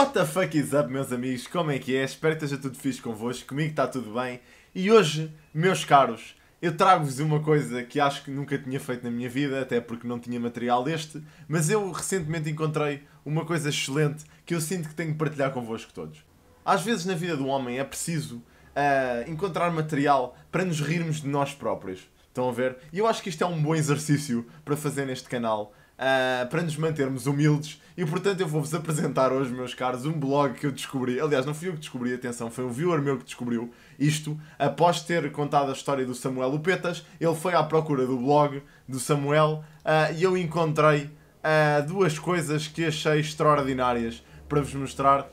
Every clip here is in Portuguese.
What the fuck is up, meus amigos? Como é que é? Espero que esteja tudo fixe convosco. Comigo está tudo bem. E hoje, meus caros, eu trago-vos uma coisa que acho que nunca tinha feito na minha vida, até porque não tinha material deste, mas eu recentemente encontrei uma coisa excelente que eu sinto que tenho que partilhar convosco todos. Às vezes na vida do homem é preciso uh, encontrar material para nos rirmos de nós próprios. Estão a ver? E eu acho que isto é um bom exercício para fazer neste canal uh, para nos mantermos humildes. E portanto, eu vou-vos apresentar hoje, meus caros, um blog que eu descobri. Aliás, não fui eu que descobri, atenção, foi um viewer meu que descobriu isto. Após ter contado a história do Samuel Lupetas, ele foi à procura do blog do Samuel uh, e eu encontrei uh, duas coisas que achei extraordinárias para vos mostrar.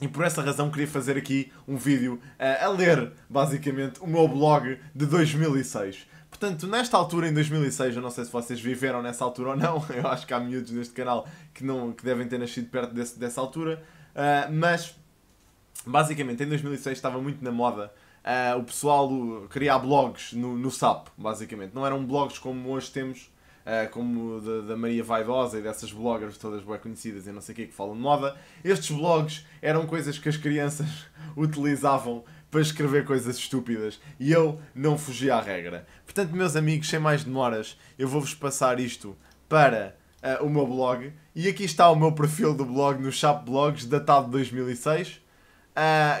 E por essa razão queria fazer aqui um vídeo uh, a ler, basicamente, o meu blog de 2006. Portanto, nesta altura, em 2006, eu não sei se vocês viveram nessa altura ou não, eu acho que há miúdos neste canal que, não, que devem ter nascido perto desse, dessa altura, uh, mas basicamente em 2006 estava muito na moda uh, o pessoal criar blogs no, no SAP, basicamente. Não eram blogs como hoje temos, uh, como da, da, Maria Vaidosa e dessas bloggers todas bem conhecidas e não sei o que que falam de moda. Estes blogs eram coisas que as crianças utilizavam para escrever coisas estúpidas e eu não fugi à regra. Portanto, meus amigos, sem mais demoras, eu vou-vos passar isto para uh, o meu blog e aqui está o meu perfil do blog no Chap Blogs, datado de 2006, uh,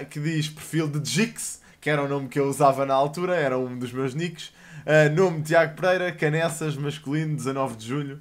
eh, que diz perfil de Jix, que era o nome que eu usava na altura, era um dos meus nicks. Uh, nome Tiago Pereira, Canessas, masculino, 19 de julho.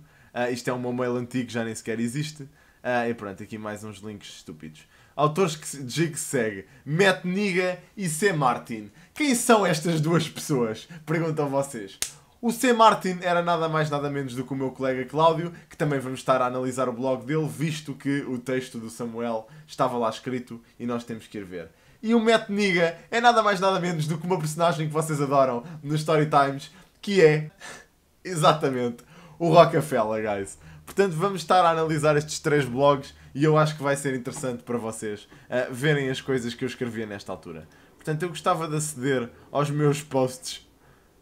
isto é um meu mail antigo, já nem sequer existe. e pronto, aqui mais uns links estúpidos autores que, de que segue, Matt Niga e C. Martin. Quem são estas duas pessoas? Perguntam vocês. O C. Martin era nada mais nada menos do que o meu colega Cláudio, que também vamos estar a analisar o blog dele, visto que o texto do Samuel estava lá escrito e nós temos que ir ver. E o Matt Niga é nada mais nada menos do que uma personagem que vocês adoram no Story Times, que é exatamente o Rockefeller, guys. Portanto, vamos estar a analisar estes três blogs e eu acho que vai ser interessante para vocês uh, verem as coisas que eu escrevia nesta altura. Portanto, eu gostava de aceder aos meus posts.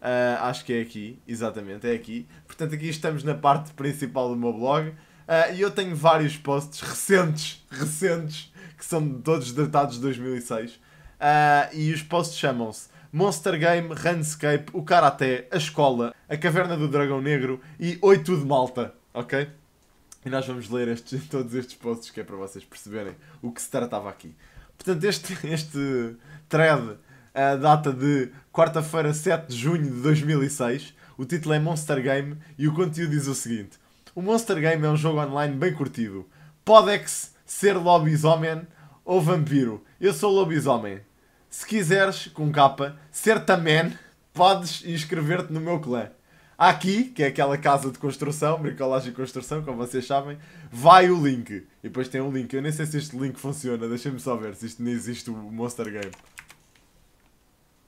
Uh, acho que é aqui, exatamente, é aqui. Portanto, aqui estamos na parte principal do meu blog. Uh, e eu tenho vários posts recentes, recentes, que são todos datados de 2006. e os posts chamam-se Monster Game, Runscape, o Karaté, a Escola, a Caverna do Dragão Negro e Oito de Malta, ok? E nós vamos ler estes, todos estes posts que é para vocês perceberem o que se tratava aqui. Portanto, este, este thread eh, data de quarta-feira, 7 de junho de 2006. O título é Monster Game e o conteúdo diz o seguinte: O Monster Game é um jogo online bem curtido. Podex é ser lobisomem ou vampiro. Eu sou lobisomem. Se quiseres, com capa, ser também, podes inscrever-te no meu clã. Aqui, que é aquela casa de construção, bricolagem e construção, como vocês sabem, vai o link. E depois tem um link. Eu nem sei se este link funciona, deixem-me só ver se isto nem existe o Monster Game.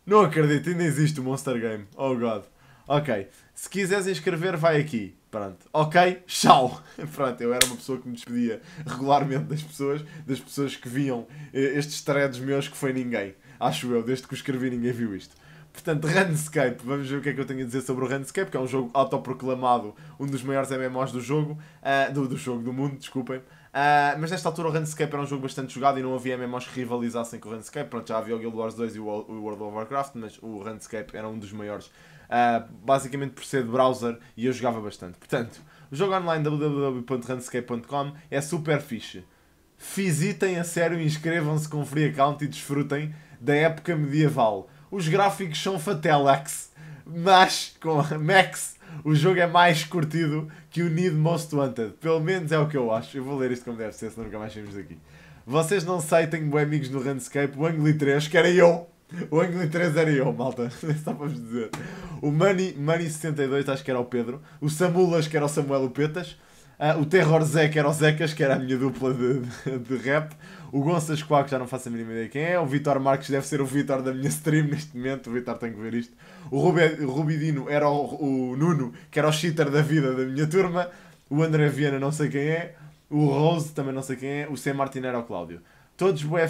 Não acredito, ainda existe o Monster Game. Oh god. Ok. Se quiseres inscrever, vai aqui. Pronto. Ok? Tchau! Pronto, eu era uma pessoa que me despedia regularmente das pessoas, das pessoas que viam eh, estes threads meus que foi ninguém. Acho eu, desde que o escrevi ninguém viu isto. Portanto, Runscape, vamos ver o que é que eu tenho a dizer sobre o Runscape, que é um jogo autoproclamado, um dos maiores MMOs do jogo, uh, do, do, jogo do mundo, desculpem. Uh, mas nesta altura o Runscape era um jogo bastante jogado e não havia MMOs que rivalizassem com o Runscape. Pronto, já havia o Guild Wars 2 e o World of Warcraft, mas o Runscape era um dos maiores. Uh, basicamente por ser de browser e eu jogava bastante. Portanto, o jogo online www.runscape.com é super fixe. Visitem a sério, inscrevam-se com free account e desfrutem da época medieval os gráficos são fatelax, mas com a Max o jogo é mais curtido que o Need Most Wanted. Pelo menos é o que eu acho. Eu vou ler isto como deve ser, senão nunca mais saímos daqui. Vocês não sei, tenho bons amigos no Runescape, o Angli 3, que era eu. O Angli 3 era eu, malta. Só para vos dizer. O Money, Money 62, acho que era o Pedro. O Samulas, que era o Samuel Petas Uh, o Terror Zeca era o Zecas, que era a minha dupla de, de, rap. O Gonças Quack, já não faço a mínima ideia quem é. O Vitor Marques deve ser o Vitor da minha stream neste momento. O Vitor tem que ver isto. O, Rubidino era o, o, Nuno, que era o cheater da vida da minha turma. O André Viana, não sei quem é. O Rose, também não sei quem é. O C. Martin era o Cláudio. Todos bué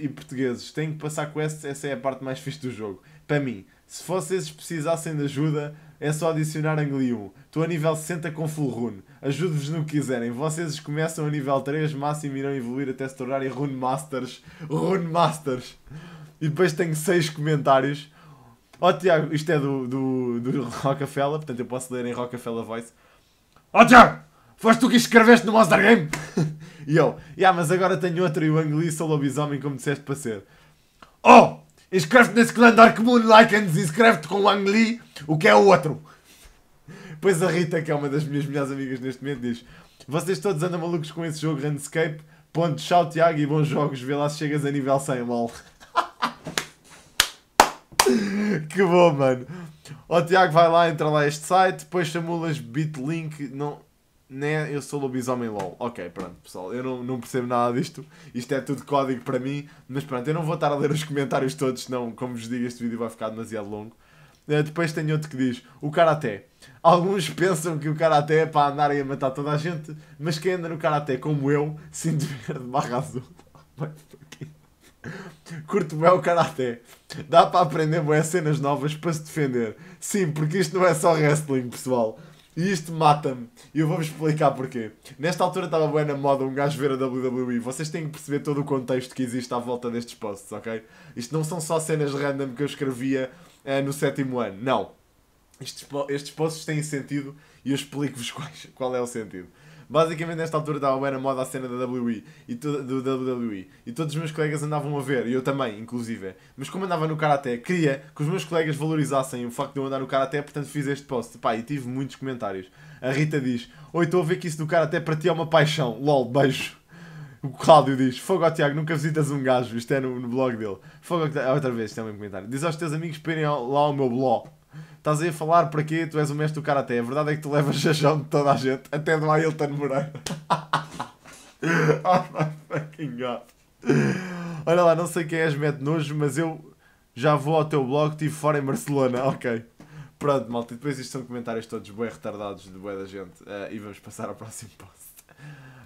e portugueses. Tenho que passar quests, essa é a parte mais fixe do jogo. Para mim, se vocês precisassem de ajuda é só adicionar Anglium. Estou a nível 60 com full rune. Ajude-vos no que quiserem. Vocês começam a nível 3, máximo irão evoluir até se tornarem Rune Masters. Rune Masters. E depois tenho 6 comentários. Ó oh, Tiago, isto é do, do, do Rockefeller, portanto eu posso ler em Rockefeller Voice. Ó oh, Tiago, foste tu que escreveste no Monster Game? e eu, yeah, mas agora tenho outro e o Angli sou lobisomem como disseste para ser. Oh, inscreve-te nesse clã Dark Moon Lycans, inscreve-te com o Angli o que é o outro? Pois a Rita, que é uma das minhas melhores amigas neste momento, diz: Vocês todos andam malucos com esse jogo Landscape? Ponto, tchau Tiago e bons jogos. Vê lá se chegas a nível 100, mal. que bom, mano. Ó Tiago, vai lá, entra lá este site, depois chamulas bitlink, não... Né, eu sou lobisomem LOL. Ok, pronto, pessoal, eu não, não, percebo nada disto. Isto é tudo código para mim, mas pronto, eu não vou estar a ler os comentários todos, senão, como vos digo, este vídeo vai ficar demasiado longo. Eh, depois tem outro que diz: o karaté. Alguns pensam que o karaté é para andar e matar toda a gente, mas quem anda no karaté, como eu, sinto ver de barra azul. Curto bem o karaté. Dá para aprender boas cenas novas para se defender. Sim, porque isto não é só wrestling, pessoal. E isto mata-me. E eu vou-vos explicar porquê. Nesta altura estava bem na moda um gajo ver a WWE. Vocês têm que perceber todo o contexto que existe à volta destes posts, ok? Isto não são só cenas random que eu escrevia uh, no sétimo ano. Não. Estes, estes posts têm sentido e eu explico-vos qual é o sentido. Basicamente, nesta altura estava bem na moda a cena da WWE e do WWE e todos os meus colegas andavam a ver, e eu também, inclusive. Mas como andava no Karaté, queria que os meus colegas valorizassem o facto de eu andar no Karaté, portanto fiz este post. Pá, e tive muitos comentários. A Rita diz: Oi, estou a ver que isso do Karaté para ti é uma paixão. LOL, beijo. O Cláudio diz: Fogo ao Tiago, nunca visitas um gajo. Isto é no, no blog dele. Fogo ao... Outra vez, isto é o mesmo comentário. Diz aos teus amigos para irem lá ao meu blog. Estás aí a falar para quê? Tu és o mestre do Karaté. A verdade é que tu levas jajão de toda a gente, até do Ailton Moreira. oh my fucking god. Olha lá, não sei quem és, mete nojo, mas eu já vou ao teu blog, estive fora em Barcelona. Ok. Pronto, malta. Depois isto são comentários todos bem retardados de boa da gente. Uh, e vamos passar ao próximo post.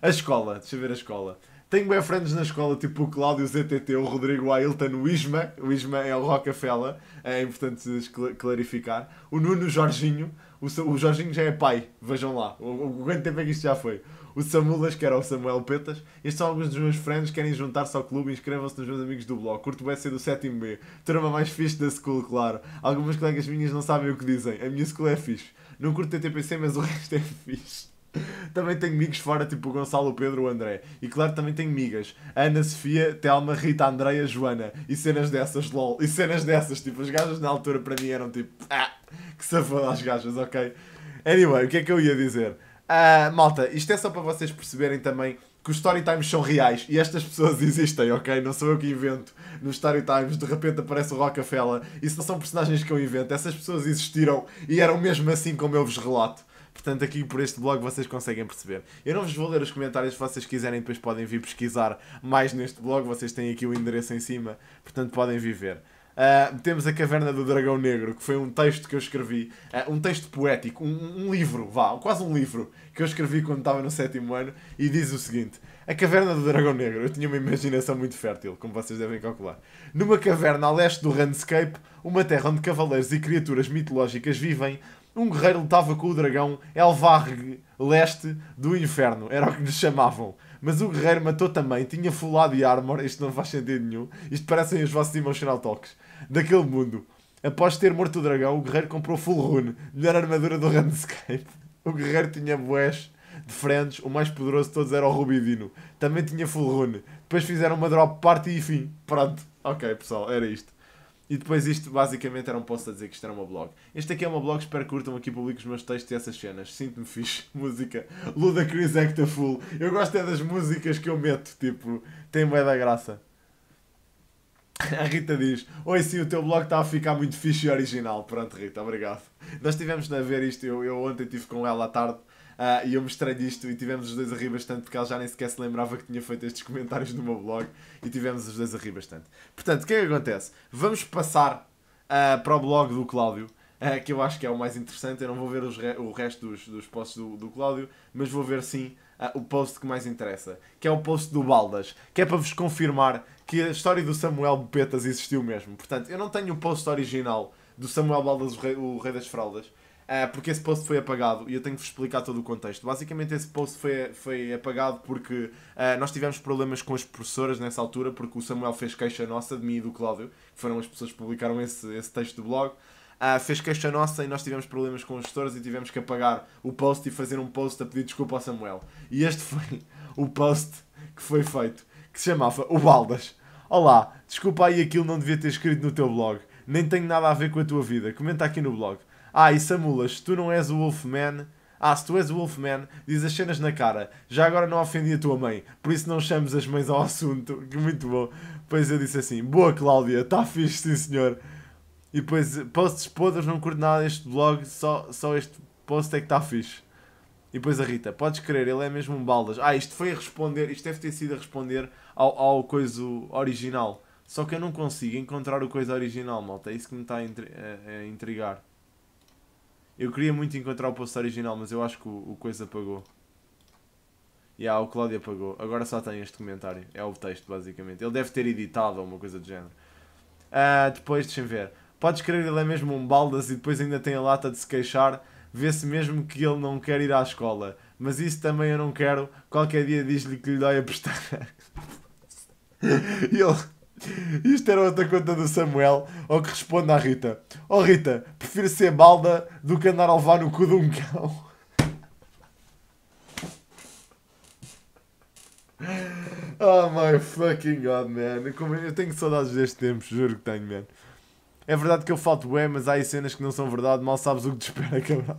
A escola, deixa eu ver a escola. Tenho bem friends na escola, tipo o Cláudio, ZTT, o Rodrigo, Ailton, o Isma. O Isma é o Rockefeller, é importante clarificar. O Nuno, Jorginho. O, o Jorginho já é pai, vejam lá. O, o quanto tempo é que isto já foi? O Samulas, que era o Samuel Petas. Estes são alguns dos meus friends querem juntar-se ao clube. Inscrevam-se nos meus amigos do blog. Curto o ser do 7B. Turma mais fixe da school, claro. Algumas colegas minhas não sabem o que dizem. A minha school é fixe. Não curto TTPC, mas o resto é fixe. também tenho amigos fora, tipo o Gonçalo, o Pedro, o André. E claro, também tenho amigas. Ana, Sofia, Telma, Rita, Andreia, Joana. E cenas dessas, lol. E cenas dessas, tipo, as gajas na altura para mim eram tipo, ah, que safada as gajas, ok? Anyway, o que é que eu ia dizer? Uh, malta, isto é só para vocês perceberem também que os story times são reais e estas pessoas existem, ok? Não sou eu que invento nos story times, de repente aparece o Rockefeller. Isso não são personagens que eu invento, essas pessoas existiram e eram mesmo assim como eu vos relato. Portanto, aqui por este blog vocês conseguem perceber. Eu não vos vou ler os comentários, se vocês quiserem, depois podem vir pesquisar mais neste blog. Vocês têm aqui o endereço em cima, portanto podem viver. Uh, ah, temos a Caverna do Dragão Negro, que foi um texto que eu escrevi, uh, um texto poético, um, um, livro, vá, quase um livro, que eu escrevi quando estava no sétimo ano, e diz o seguinte: A Caverna do Dragão Negro. Eu tinha uma imaginação muito fértil, como vocês devem calcular. Numa caverna a leste do Landscape, uma terra onde cavaleiros e criaturas mitológicas vivem, um guerreiro lutava com o dragão Elvarg Leste do Inferno, era o que nos chamavam. Mas o guerreiro matou também, tinha fulado e armor, isto não faz sentido nenhum. Isto parecem os vossos emotional talks. Daquele mundo. Após ter morto o dragão, o guerreiro comprou full rune, melhor armadura do Runescape. O guerreiro tinha boés Friends o mais poderoso de todos era o Rubidino. Também tinha full rune. Depois fizeram uma drop party e fim. Pronto. Ok, pessoal, era isto. E depois isto basicamente era um post a dizer que isto era uma blog. Este aqui é uma blog, espero que curtam aqui publico os meus textos e essas cenas. Sinto-me fixe. Música. Luda Chris Acta Full. Eu gosto é das músicas que eu meto, tipo, tem bem da graça. A Rita diz: Oi, sim, o teu blog está a ficar muito fixe e original. Pronto, Rita, obrigado. Nós estivemos a ver isto, eu, eu ontem estive com ela à tarde Uh, e eu mostrei disto isto e tivemos os dois a rir bastante, porque ela já nem sequer se lembrava que tinha feito estes comentários no meu blog. E tivemos os dois a rir bastante. Portanto, o que é que acontece? Vamos passar uh, para o blog do Cláudio. Uh, que eu acho que é o mais interessante. Eu não vou ver re o resto dos, dos posts do, do Cláudio, mas vou ver sim uh, o post que mais interessa, que é o post do Baldas, que é para vos confirmar que a história do Samuel Bepetas existiu mesmo. Portanto, eu não tenho o post original do Samuel Baldas, o Rei, o rei das Fraldas, Uh, porque esse post foi apagado e eu tenho que vos explicar todo o contexto. Basicamente, esse post foi, foi apagado porque uh, nós tivemos problemas com as professoras nessa altura, porque o Samuel fez queixa nossa, de mim e do Cláudio, que foram as pessoas que publicaram esse, esse texto do blog. Uh, fez queixa nossa e nós tivemos problemas com os gestores e tivemos que apagar o post e fazer um post a pedir desculpa ao Samuel. E este foi o post que foi feito, que se chamava O Baldas. Olá, desculpa aí aquilo não devia ter escrito no teu blog. Nem tenho nada a ver com a tua vida. Comenta aqui no blog. Ah, e Samulas, tu não és o Wolfman. Ah, se tu és o Wolfman, diz as cenas na cara. Já agora não ofendi a tua mãe, por isso não chames as mães ao assunto. Que muito bom. Pois eu disse assim: Boa, Cláudia, está fixe, sim senhor. E depois, posts podres, não curto nada deste blog, só, só este post é que está fixe. E depois a Rita, podes crer, ele é mesmo um baldas. Ah, isto foi a responder, isto deve ter sido a responder ao, ao coisa original. Só que eu não consigo encontrar o coisa original, malta. É isso que me está a intrigar. Eu queria muito encontrar o post original, mas eu acho que o, o coisa apagou. E yeah, o Cláudio apagou. Agora só tem este comentário. É o texto, basicamente. Ele deve ter editado alguma uma coisa do género. Uh, depois, deixem ver. Podes crer, ele é mesmo um baldas e depois ainda tem a lata de se queixar. Vê-se mesmo que ele não quer ir à escola. Mas isso também eu não quero. Qualquer dia diz-lhe que lhe dói a pestana. e ele... Isto era outra conta do Samuel, ao que responde à Rita: Oh Rita, prefiro ser balda do que andar a levar no cu de um cão. Oh my fucking god, man. Como eu tenho saudades deste tempo, juro que tenho, man. É verdade que eu falto bem, mas há aí cenas que não são verdade, mal sabes o que te espera, cabral.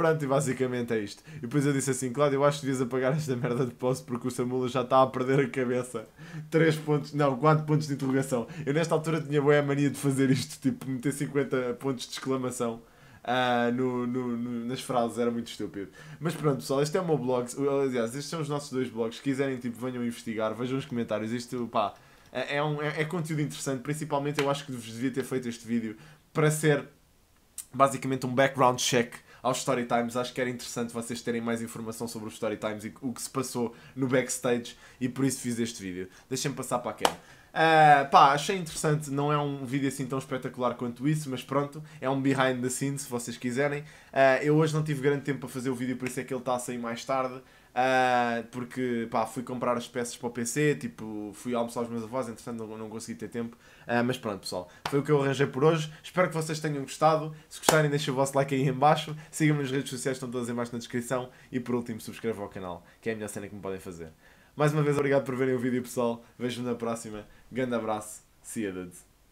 Pronto, e basicamente é isto. E depois eu disse assim, Cláudio, eu acho que devias apagar esta merda de posse porque o Samula já está a perder a cabeça. 3 pontos, não, 4 pontos de interrogação. Eu nesta altura tinha boa mania de fazer isto, tipo, meter 50 pontos de exclamação. Uh, no, no, no, nas frases, era muito estúpido. Mas pronto, pessoal, este é o meu blog. Aliás, estes são os nossos dois blogs. Se quiserem, tipo, venham investigar, vejam os comentários. Isto, pá, é, é, um, é, é conteúdo interessante. Principalmente, eu acho que vos devia ter feito este vídeo para ser basicamente um background check aos story times. Acho que era interessante vocês terem mais informação sobre os story times e o que se passou no backstage e por isso fiz este vídeo. Deixem-me passar para a Ken. Uh, pá, achei interessante, não é um vídeo assim tão espetacular quanto isso, mas pronto, é um behind the scenes se vocês quiserem. Uh, eu hoje não tive grande tempo para fazer o vídeo, por isso é que ele está a sair mais tarde. Uh, porque pá, fui comprar as peças para o PC, tipo, fui almoçar os meus avós, entretanto não, não consegui ter tempo. Uh, mas pronto, pessoal, foi o que eu arranjei por hoje. Espero que vocês tenham gostado. Se gostarem, deixem o vosso like aí embaixo Sigam-me nas redes sociais, estão todas em baixo na descrição. E por último, subscrevam ao canal, que é a melhor cena que me podem fazer. Mais uma vez, obrigado por verem o vídeo, pessoal. Vejo-me na próxima. Grande abraço. See you, dudes.